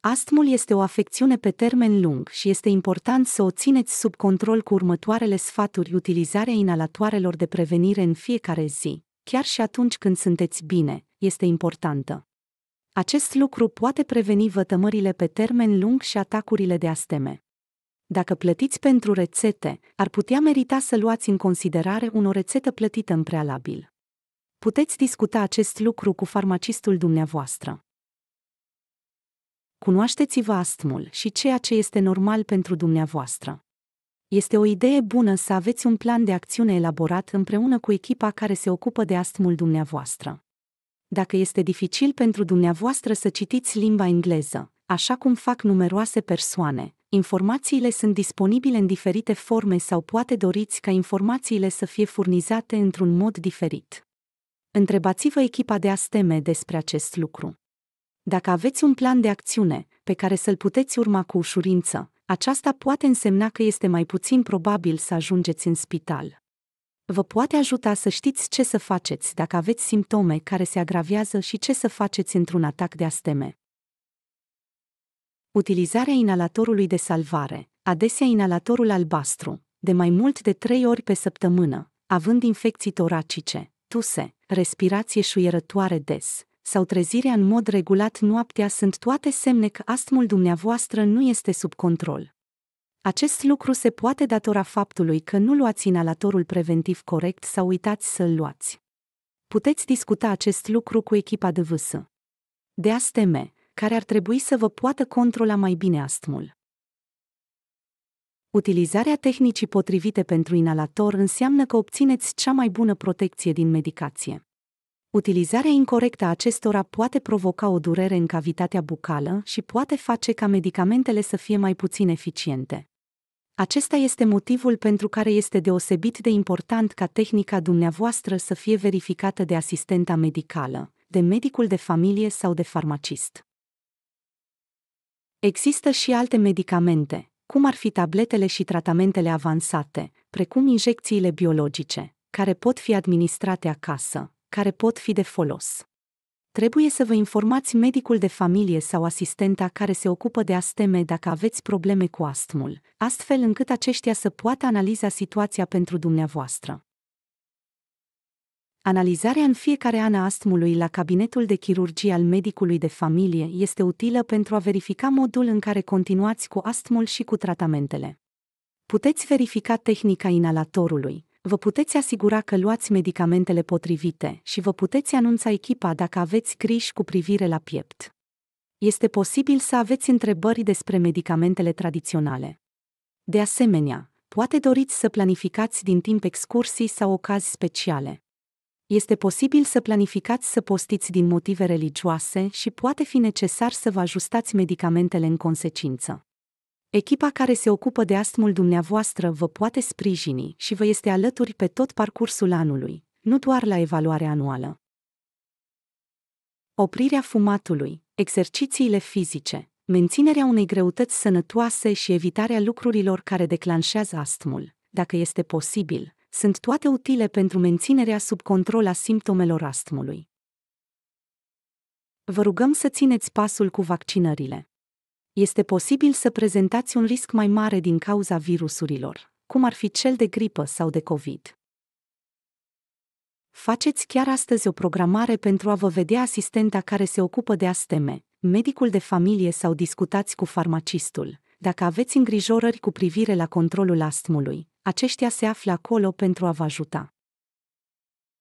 Astmul este o afecțiune pe termen lung și este important să o țineți sub control cu următoarele sfaturi utilizarea inalatoarelor de prevenire în fiecare zi. Chiar și atunci când sunteți bine, este importantă. Acest lucru poate preveni vătămările pe termen lung și atacurile de asteme. Dacă plătiți pentru rețete, ar putea merita să luați în considerare un o rețetă plătită în prealabil. Puteți discuta acest lucru cu farmacistul dumneavoastră. Cunoașteți-vă astmul și ceea ce este normal pentru dumneavoastră. Este o idee bună să aveți un plan de acțiune elaborat împreună cu echipa care se ocupă de astmul dumneavoastră. Dacă este dificil pentru dumneavoastră să citiți limba engleză, așa cum fac numeroase persoane, informațiile sunt disponibile în diferite forme sau poate doriți ca informațiile să fie furnizate într-un mod diferit. Întrebați-vă echipa de asteme despre acest lucru. Dacă aveți un plan de acțiune, pe care să-l puteți urma cu ușurință, aceasta poate însemna că este mai puțin probabil să ajungeți în spital. Vă poate ajuta să știți ce să faceți dacă aveți simptome care se agravează și ce să faceți într-un atac de asteme. Utilizarea inalatorului de salvare, adesea inalatorul albastru, de mai mult de trei ori pe săptămână, având infecții toracice, tuse, respirație șuierătoare des, sau trezirea în mod regulat noaptea sunt toate semne că astmul dumneavoastră nu este sub control. Acest lucru se poate datora faptului că nu luați inhalatorul preventiv corect sau uitați să-l luați. Puteți discuta acest lucru cu echipa de vâsă. De asteme, care ar trebui să vă poată controla mai bine astmul. Utilizarea tehnicii potrivite pentru inhalator înseamnă că obțineți cea mai bună protecție din medicație. Utilizarea incorrectă a acestora poate provoca o durere în cavitatea bucală și poate face ca medicamentele să fie mai puțin eficiente. Acesta este motivul pentru care este deosebit de important ca tehnica dumneavoastră să fie verificată de asistenta medicală, de medicul de familie sau de farmacist. Există și alte medicamente, cum ar fi tabletele și tratamentele avansate, precum injecțiile biologice, care pot fi administrate acasă, care pot fi de folos. Trebuie să vă informați medicul de familie sau asistenta care se ocupă de asteme dacă aveți probleme cu astmul, astfel încât aceștia să poată analiza situația pentru dumneavoastră. Analizarea în fiecare an a astmului la cabinetul de chirurgie al medicului de familie este utilă pentru a verifica modul în care continuați cu astmul și cu tratamentele. Puteți verifica tehnica inalatorului, vă puteți asigura că luați medicamentele potrivite și vă puteți anunța echipa dacă aveți griji cu privire la piept. Este posibil să aveți întrebări despre medicamentele tradiționale. De asemenea, poate doriți să planificați din timp excursii sau ocazii speciale. Este posibil să planificați să postiți din motive religioase și poate fi necesar să vă ajustați medicamentele în consecință. Echipa care se ocupă de astmul dumneavoastră vă poate sprijini și vă este alături pe tot parcursul anului, nu doar la evaluare anuală. Oprirea fumatului, exercițiile fizice, menținerea unei greutăți sănătoase și evitarea lucrurilor care declanșează astmul, dacă este posibil, sunt toate utile pentru menținerea sub control a simptomelor astmului. Vă rugăm să țineți pasul cu vaccinările este posibil să prezentați un risc mai mare din cauza virusurilor, cum ar fi cel de gripă sau de COVID. Faceți chiar astăzi o programare pentru a vă vedea asistenta care se ocupă de asteme, medicul de familie sau discutați cu farmacistul. Dacă aveți îngrijorări cu privire la controlul astmului, aceștia se află acolo pentru a vă ajuta.